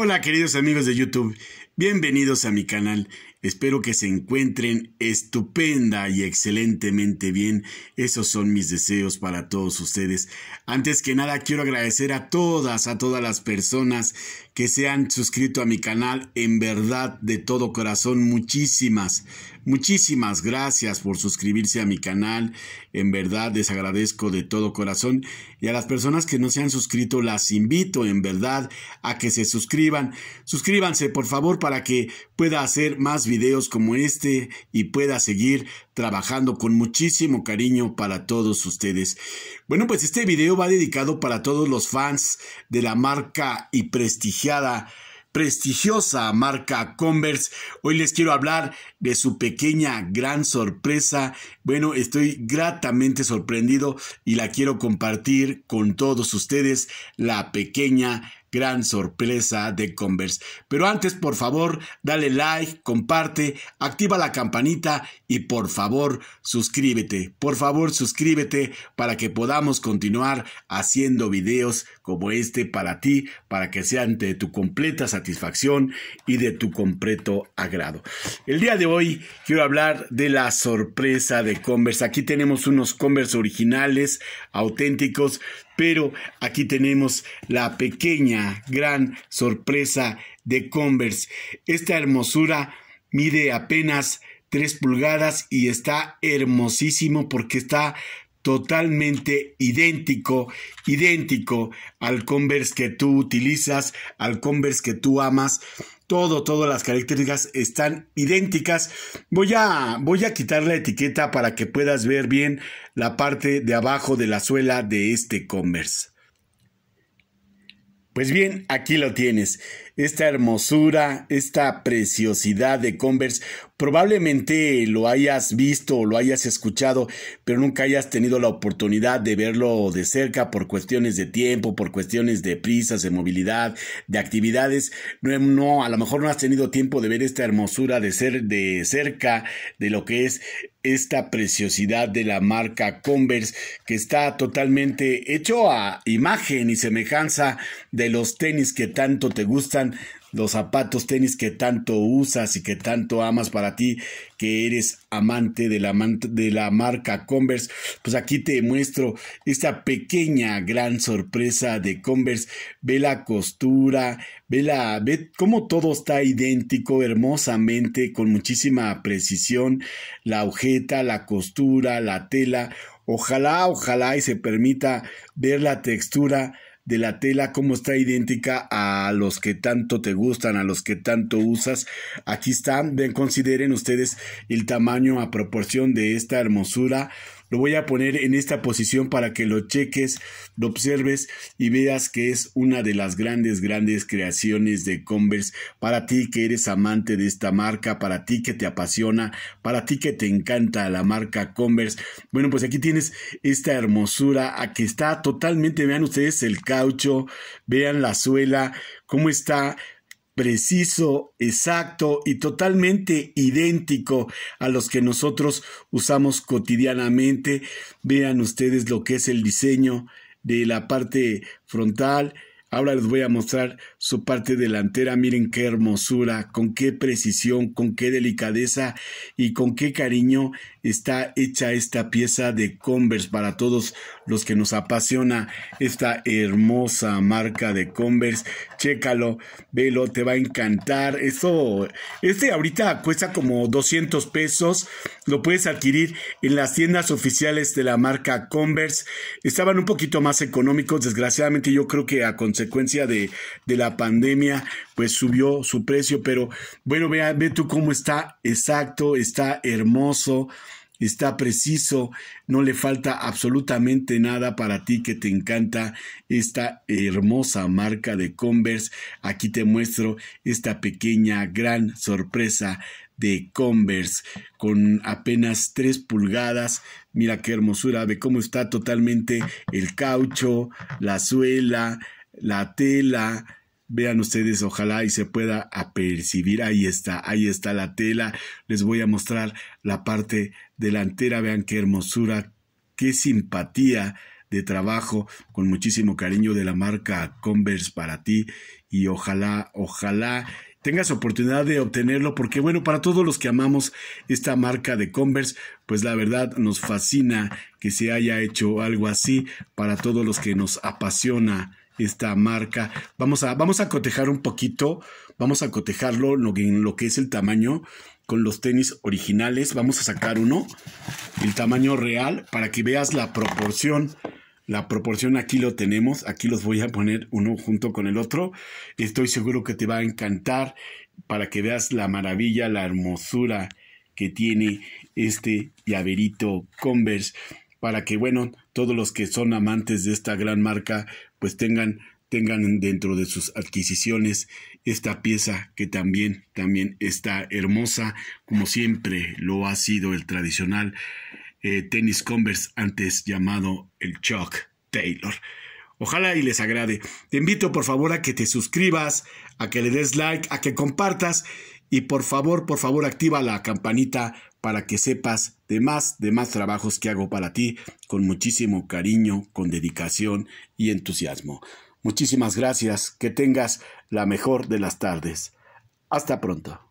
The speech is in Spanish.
Hola queridos amigos de YouTube, bienvenidos a mi canal. Espero que se encuentren estupenda y excelentemente bien. Esos son mis deseos para todos ustedes. Antes que nada, quiero agradecer a todas, a todas las personas que se han suscrito a mi canal. En verdad, de todo corazón, muchísimas, muchísimas gracias por suscribirse a mi canal. En verdad, les agradezco de todo corazón. Y a las personas que no se han suscrito, las invito en verdad a que se suscriban. Suscríbanse, por favor, para que pueda hacer más videos videos como este y pueda seguir trabajando con muchísimo cariño para todos ustedes. Bueno, pues este video va dedicado para todos los fans de la marca y prestigiada prestigiosa marca Converse. Hoy les quiero hablar de su pequeña gran sorpresa. Bueno, estoy gratamente sorprendido y la quiero compartir con todos ustedes, la pequeña gran sorpresa de Converse. Pero antes, por favor, dale like, comparte, activa la campanita y por favor, suscríbete. Por favor, suscríbete para que podamos continuar haciendo videos como este para ti, para que sean de tu completa satisfacción y de tu completo agrado. El día de hoy quiero hablar de la sorpresa de Converse. Aquí tenemos unos Converse originales, auténticos, pero aquí tenemos la pequeña, gran sorpresa de Converse. Esta hermosura mide apenas 3 pulgadas y está hermosísimo porque está totalmente idéntico, idéntico al Converse que tú utilizas, al Converse que tú amas. Todo, todas las características están idénticas. Voy a, voy a quitar la etiqueta para que puedas ver bien la parte de abajo de la suela de este Converse. Pues bien, aquí lo tienes esta hermosura, esta preciosidad de Converse. Probablemente lo hayas visto o lo hayas escuchado, pero nunca hayas tenido la oportunidad de verlo de cerca por cuestiones de tiempo, por cuestiones de prisas, de movilidad, de actividades. no a lo mejor no has tenido tiempo de ver esta hermosura de ser de cerca de lo que es esta preciosidad de la marca Converse que está totalmente hecho a imagen y semejanza de los tenis que tanto te gustan los zapatos, tenis que tanto usas y que tanto amas para ti, que eres amante de la, marca Converse. Pues aquí te muestro esta pequeña gran sorpresa de Converse. Ve la costura, ve, la, ve cómo todo está idéntico, hermosamente, con muchísima precisión. La ojeta la costura, la tela. Ojalá, ojalá y se permita ver la textura de la tela, como está idéntica a los que tanto te gustan, a los que tanto usas. Aquí están ven, consideren ustedes el tamaño a proporción de esta hermosura lo voy a poner en esta posición para que lo cheques, lo observes y veas que es una de las grandes, grandes creaciones de Converse para ti que eres amante de esta marca, para ti que te apasiona, para ti que te encanta la marca Converse. Bueno, pues aquí tienes esta hermosura, aquí está totalmente, vean ustedes el caucho, vean la suela, cómo está preciso, exacto y totalmente idéntico a los que nosotros usamos cotidianamente. Vean ustedes lo que es el diseño de la parte frontal. Ahora les voy a mostrar su parte delantera, miren qué hermosura, con qué precisión, con qué delicadeza y con qué cariño está hecha esta pieza de Converse para todos los que nos apasiona esta hermosa marca de Converse. Chécalo, velo, te va a encantar. Eso, este ahorita cuesta como 200 pesos, lo puedes adquirir en las tiendas oficiales de la marca Converse. Estaban un poquito más económicos, desgraciadamente yo creo que a consecuencia de, de la pandemia, pues subió su precio, pero bueno, vea, ve tú cómo está exacto, está hermoso, está preciso, no le falta absolutamente nada para ti que te encanta esta hermosa marca de Converse. Aquí te muestro esta pequeña gran sorpresa de Converse con apenas 3 pulgadas. Mira qué hermosura, ve cómo está totalmente el caucho, la suela, la tela, Vean ustedes, ojalá y se pueda apercibir. Ahí está, ahí está la tela. Les voy a mostrar la parte delantera. Vean qué hermosura, qué simpatía de trabajo con muchísimo cariño de la marca Converse para ti y ojalá, ojalá tengas oportunidad de obtenerlo porque bueno, para todos los que amamos esta marca de Converse, pues la verdad nos fascina que se haya hecho algo así para todos los que nos apasiona esta marca. Vamos a, vamos a cotejar un poquito, vamos a cotejarlo lo que, en lo que es el tamaño con los tenis originales. Vamos a sacar uno, el tamaño real, para que veas la proporción. La proporción aquí lo tenemos, aquí los voy a poner uno junto con el otro. Estoy seguro que te va a encantar para que veas la maravilla, la hermosura que tiene este llaverito Converse para que, bueno, todos los que son amantes de esta gran marca pues tengan tengan dentro de sus adquisiciones esta pieza que también también está hermosa como siempre lo ha sido el tradicional eh, tennis tenis Converse antes llamado el Chuck Taylor. Ojalá y les agrade. Te invito por favor a que te suscribas, a que le des like, a que compartas y por favor, por favor activa la campanita para que sepas de más, de más trabajos que hago para ti con muchísimo cariño, con dedicación y entusiasmo. Muchísimas gracias, que tengas la mejor de las tardes. Hasta pronto.